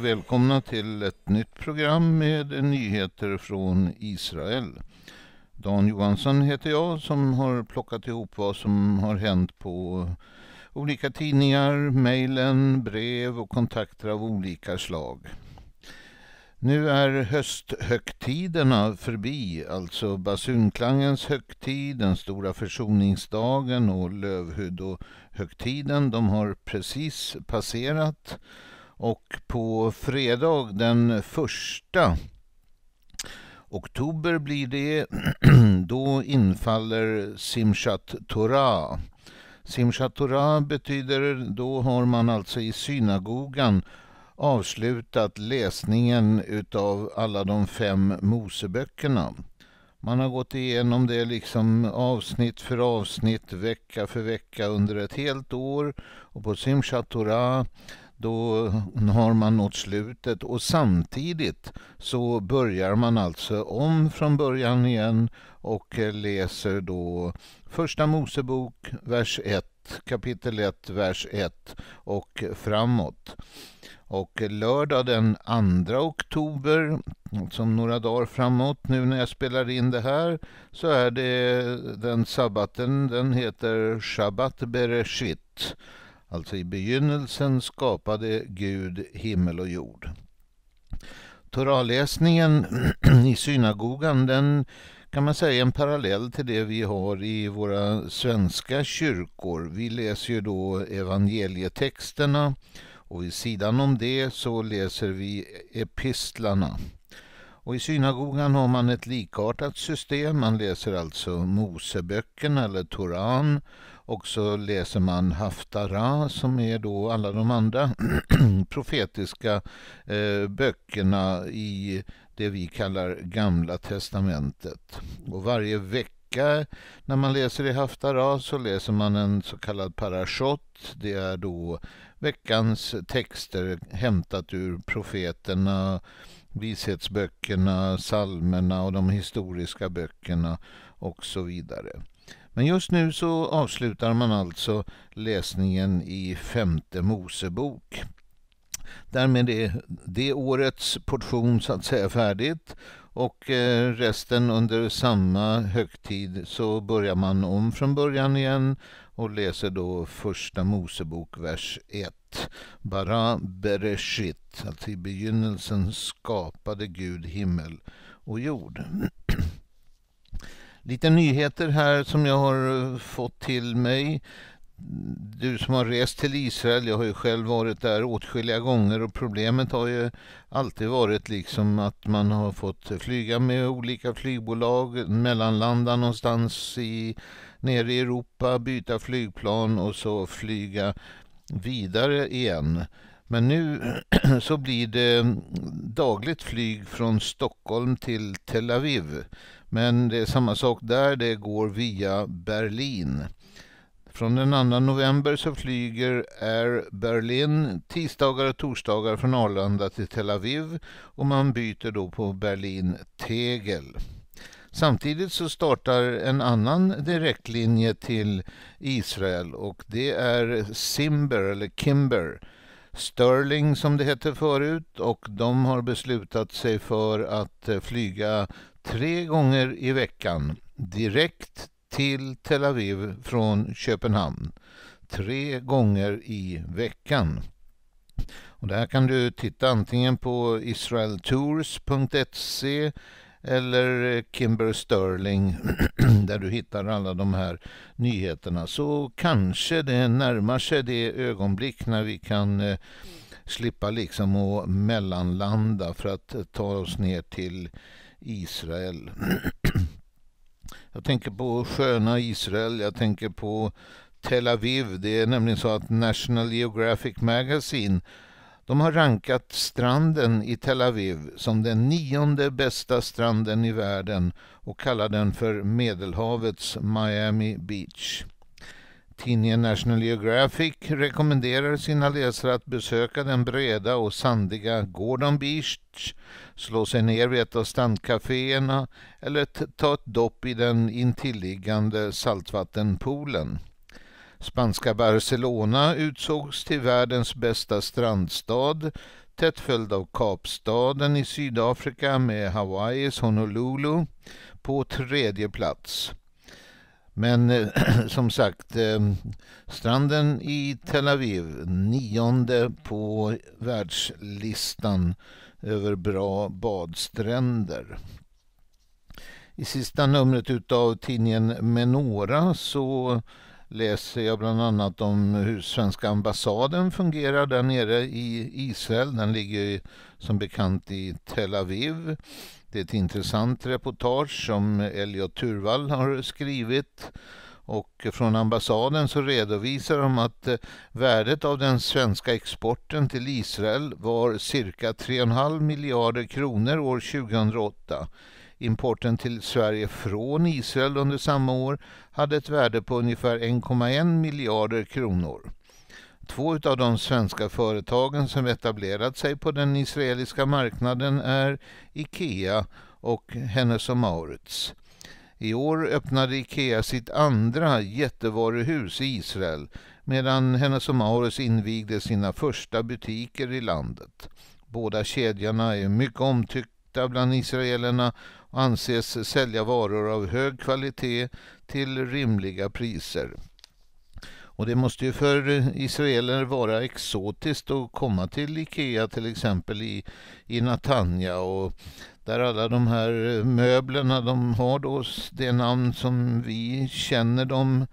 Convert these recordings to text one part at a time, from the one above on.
välkomna till ett nytt program med nyheter från Israel. Dan Johansson heter jag som har plockat ihop vad som har hänt på olika tidningar, mejlen, brev och kontakter av olika slag. Nu är hösthögtiderna förbi, alltså basunklangens högtid, den stora försoningsdagen och lövhuddohögtiden. De har precis passerat. Och på fredag den första oktober blir det, då infaller Simchat Torah. Simchat Torah betyder, då har man alltså i synagogan avslutat läsningen utav alla de fem Moseböckerna. Man har gått igenom det liksom avsnitt för avsnitt, vecka för vecka under ett helt år. Och på Simchat Torah då har man nått slutet och samtidigt så börjar man alltså om från början igen och läser då Första Mosebok, vers 1, kapitel 1, vers 1 och framåt. Och lördag den 2 oktober, alltså om några dagar framåt nu när jag spelar in det här, så är det den sabbaten, den heter Shabbat Bereshit. Alltså i begynnelsen skapade Gud himmel och jord. Torahläsningen i synagogan den kan man säga en parallell till det vi har i våra svenska kyrkor. Vi läser ju då evangelietexterna och vid sidan om det så läser vi epistlarna. Och I synagogan har man ett likartat system. Man läser alltså Moseböckerna eller Toran och så läser man Haftara som är då alla de andra profetiska eh, böckerna i det vi kallar Gamla Testamentet. Och varje vecka när man läser i Haftara så läser man en så kallad parashot. Det är då veckans texter hämtat ur profeterna, vishetsböckerna, salmerna och de historiska böckerna och så vidare. Men just nu så avslutar man alltså läsningen i femte Mosebok. Därmed är det årets portion så att säga färdigt och eh, resten under samma högtid så börjar man om från början igen och läser då första Mosebok vers 1. Bara Bereshit, alltså i begynnelsen skapade Gud himmel och jord. Lite nyheter här som jag har eh, fått till mig. Du som har rest till Israel, jag har ju själv varit där åtskilliga gånger och problemet har ju alltid varit liksom att man har fått flyga med olika flygbolag, mellanlanda någonstans i, nere i Europa, byta flygplan och så flyga vidare igen. Men nu så blir det dagligt flyg från Stockholm till Tel Aviv. Men det är samma sak där, det går via Berlin. Från den 2 november så flyger Air Berlin tisdagar och torsdagar från Arlanda till Tel Aviv och man byter då på Berlin Tegel. Samtidigt så startar en annan direktlinje till Israel och det är Simber eller Kimber. Sterling som det hette förut och de har beslutat sig för att eh, flyga tre gånger i veckan direkt till Tel Aviv från Köpenhamn. Tre gånger i veckan. Och där kan du titta antingen på israeltours.se eller Kimber Sterling där du hittar alla de här nyheterna. Så kanske det närmar sig det ögonblick när vi kan eh, slippa liksom att mellanlanda för att ta oss ner till Israel. Jag tänker på sköna Israel, jag tänker på Tel Aviv. Det är nämligen så att National Geographic Magazine de har rankat stranden i Tel Aviv som den nionde bästa stranden i världen och kallar den för Medelhavets Miami Beach. Tidningen National Geographic rekommenderar sina läsare att besöka den breda och sandiga Gordon Beach, slå sig ner vid ett av strandcaféerna eller ta ett dopp i den intilliggande saltvattenpoolen. Spanska Barcelona utsågs till världens bästa strandstad tätt följd av Kapstaden i Sydafrika med Hawaiis Honolulu på tredje plats. Men eh, som sagt, eh, stranden i Tel Aviv, nionde på världslistan över bra badstränder. I sista numret av tidningen Menora så läser jag bland annat om hur svenska ambassaden fungerar där nere i Israel. Den ligger som bekant i Tel Aviv. Det är ett intressant reportage som Elliot Turvall har skrivit. Och från ambassaden så redovisar de att eh, värdet av den svenska exporten till Israel var cirka 3,5 miljarder kronor år 2008. Importen till Sverige från Israel under samma år hade ett värde på ungefär 1,1 miljarder kronor. Två av de svenska företagen som etablerat sig på den israeliska marknaden är Ikea och Hennes Mauritz. I år öppnade Ikea sitt andra jättevaruhus i Israel medan Hennes Mauritz invigde sina första butiker i landet. Båda kedjorna är mycket omtyckta bland israelerna anses sälja varor av hög kvalitet till rimliga priser. Och det måste ju för israeler vara exotiskt att komma till Ikea till exempel i, i Natanja och där alla de här möblerna de har då det namn som vi känner dem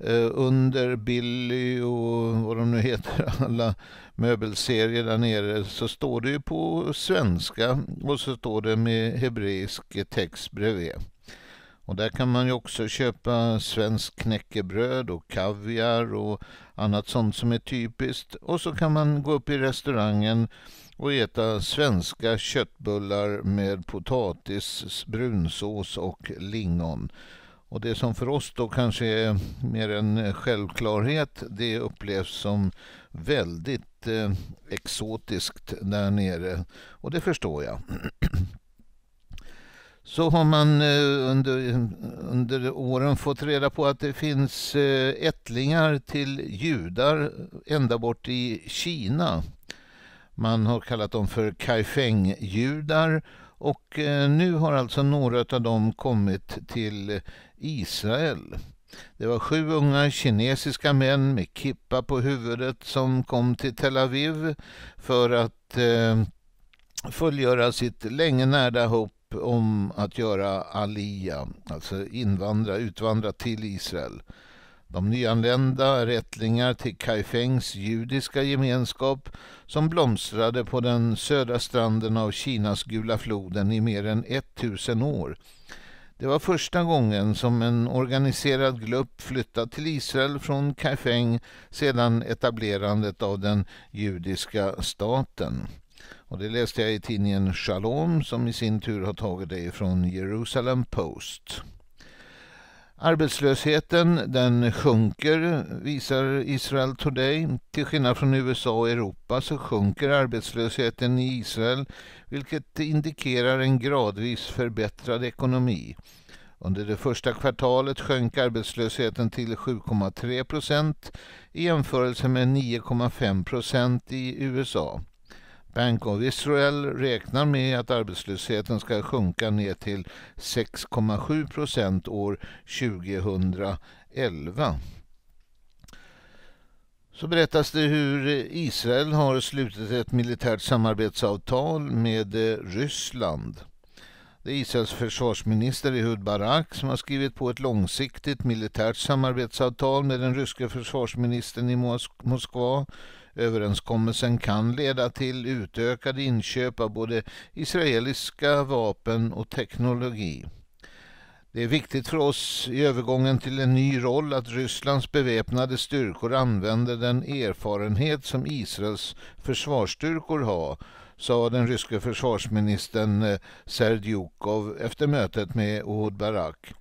Eh, under Billy och vad de nu heter, alla möbelserier där nere, så står det ju på svenska och så står det med hebreisk text bredvid. Och där kan man ju också köpa svenskt knäckebröd och kaviar och annat sånt som är typiskt. Och så kan man gå upp i restaurangen och äta svenska köttbullar med potatis, brunsås och lingon. Och det som för oss då kanske är mer en självklarhet, det upplevs som väldigt eh, exotiskt där nere. Och det förstår jag. Så har man eh, under, under åren fått reda på att det finns eh, ättlingar till judar ända bort i Kina. Man har kallat dem för kaifeng-judar och eh, nu har alltså några av dem kommit till Israel. Det var sju unga kinesiska män med kippa på huvudet som kom till Tel Aviv för att eh, fullgöra sitt länge närda hopp om att göra alia, alltså invandra, utvandra till Israel. De nyanlända är ättlingar till Kaifengs judiska gemenskap som blomstrade på den södra stranden av Kinas Gula floden i mer än 1000 år. Det var första gången som en organiserad grupp flyttat till Israel från Kaifeng sedan etablerandet av den judiska staten. Och det läste jag i tidningen Shalom som i sin tur har tagit det från Jerusalem Post. Arbetslösheten den sjunker, visar Israel Today. Till skillnad från USA och Europa så sjunker arbetslösheten i Israel vilket indikerar en gradvis förbättrad ekonomi. Under det första kvartalet sjönk arbetslösheten till 7,3 procent i jämförelse med 9,5 procent i USA. Bank of Israel räknar med att arbetslösheten ska sjunka ner till 6,7 procent år 2011. Så berättas det hur Israel har slutit ett militärt samarbetsavtal med eh, Ryssland. Det är Israels försvarsminister Ehud Barak som har skrivit på ett långsiktigt militärt samarbetsavtal med den ryske försvarsministern i Moskva Överenskommelsen kan leda till utökade inköp av både israeliska vapen och teknologi. Det är viktigt för oss i övergången till en ny roll att Rysslands beväpnade styrkor använder den erfarenhet som Israels försvarsstyrkor har, sa den ryske försvarsministern eh, Serdjukov efter mötet med Ohud Barak.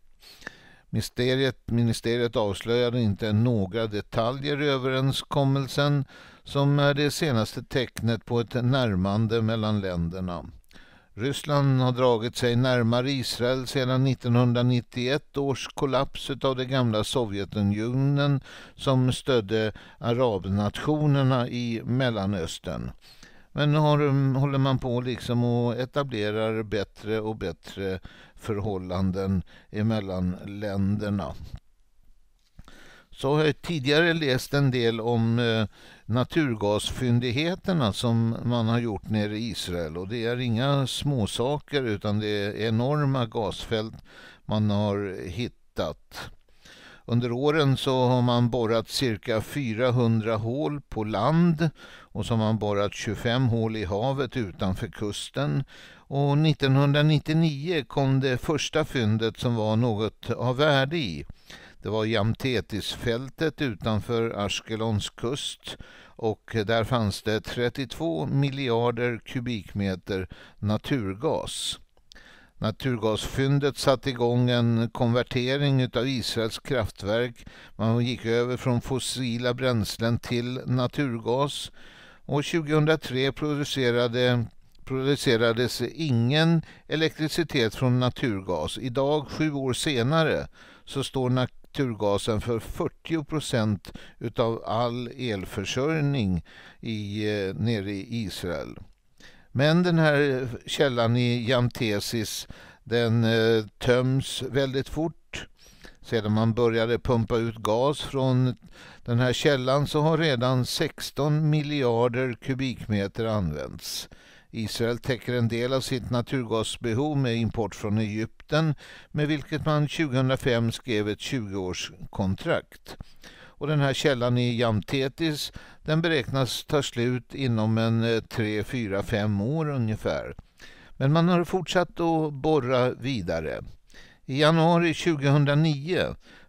Ministeriet, ministeriet avslöjade inte några detaljer i överenskommelsen som är det senaste tecknet på ett närmande mellan länderna. Ryssland har dragit sig närmare Israel sedan 1991 års kollaps av det gamla Sovjetunionen som stödde arabnationerna i Mellanöstern. Men nu håller man på liksom och etablerar bättre och bättre förhållanden emellan länderna så har jag tidigare läst en del om eh, naturgasfyndigheterna som man har gjort nere i Israel och det är inga småsaker utan det är enorma gasfält man har hittat. Under åren så har man borrat cirka 400 hål på land och så har man borrat 25 hål i havet utanför kusten. Och 1999 kom det första fyndet som var något av värde i. Det var Jamtetisfältet utanför Ashkelons kust och där fanns det 32 miljarder kubikmeter naturgas. Naturgasfyndet satte igång en konvertering av Israels kraftverk. Man gick över från fossila bränslen till naturgas. Och 2003 producerade, producerades ingen elektricitet från naturgas. Idag, sju år senare, så står turgasen för 40 procent utav all elförsörjning i, eh, nere i Israel. Men den här källan i Jamtesis den eh, töms väldigt fort. Sedan man började pumpa ut gas från den här källan så har redan 16 miljarder kubikmeter använts. Israel täcker en del av sitt naturgasbehov med import från Egypten med vilket man 2005 skrev ett 20-årskontrakt. Och den här källan i Jamtetis den beräknas ta slut inom en 3, 4, 5 år ungefär. Men man har fortsatt att borra vidare. I januari 2009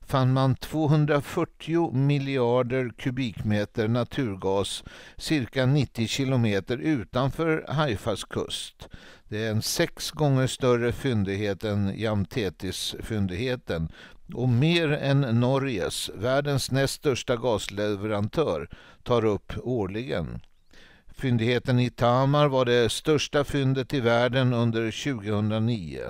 fann man 240 miljarder kubikmeter naturgas cirka 90 kilometer utanför Haifas kust. Det är en sex gånger större fyndighet än Jamtetis-fyndigheten och mer än Norges, världens näst största gasleverantör, tar upp årligen. Fyndigheten i Tamar var det största fyndet i världen under 2009.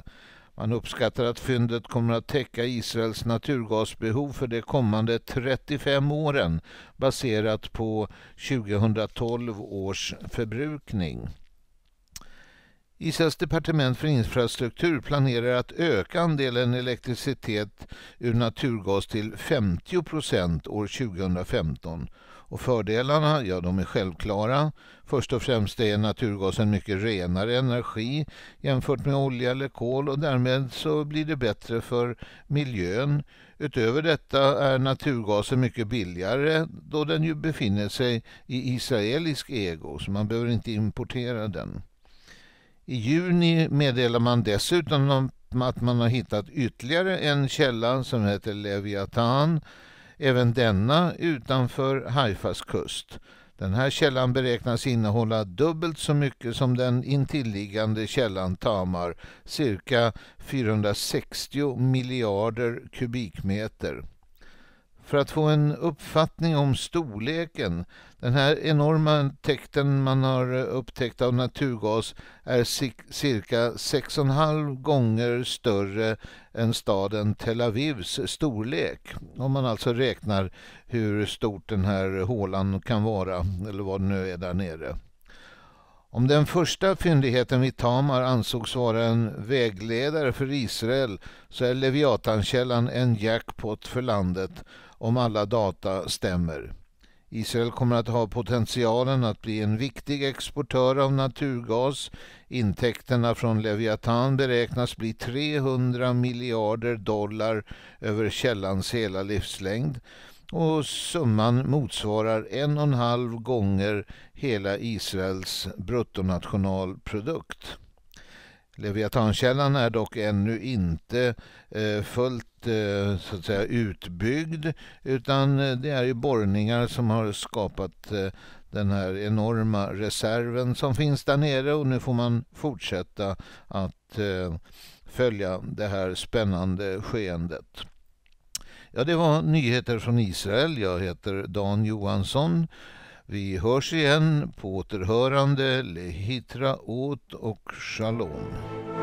Man uppskattar att fyndet kommer att täcka Israels naturgasbehov för de kommande 35 åren baserat på 2012 års förbrukning. Israels departement för infrastruktur planerar att öka andelen elektricitet ur naturgas till 50 procent år 2015. Och fördelarna, ja de är självklara. Först och främst är naturgasen mycket renare energi jämfört med olja eller kol och därmed så blir det bättre för miljön. Utöver detta är naturgasen mycket billigare då den ju befinner sig i israelisk ego så man behöver inte importera den. I juni meddelar man dessutom att man har hittat ytterligare en källa som heter Leviathan, även denna utanför Haifas kust. Den här källan beräknas innehålla dubbelt så mycket som den intilliggande källan Tamar, cirka 460 miljarder kubikmeter. För att få en uppfattning om storleken, den här enorma täkten man har upptäckt av naturgas är cirka 6,5 gånger större än staden Tel Avivs storlek. Om man alltså räknar hur stort den här hålan kan vara, eller vad det nu är där nere. Om den första fyndigheten vid Tamar ansågs vara en vägledare för Israel så är Leviatankällan en jackpot för landet om alla data stämmer. Israel kommer att ha potentialen att bli en viktig exportör av naturgas. Intäkterna från Leviathan beräknas bli 300 miljarder dollar över källans hela livslängd och summan motsvarar en och en halv gånger hela Israels bruttonationalprodukt. Leviatan-källan är dock ännu inte eh, fullt så att säga utbyggd utan eh, det är ju borrningar som har skapat eh, den här enorma reserven som finns där nere och nu får man fortsätta att eh, följa det här spännande skeendet. Ja, det var nyheter från Israel. Jag heter Dan Johansson. Vi hörs igen på återhörande. Lehitra åt och shalom.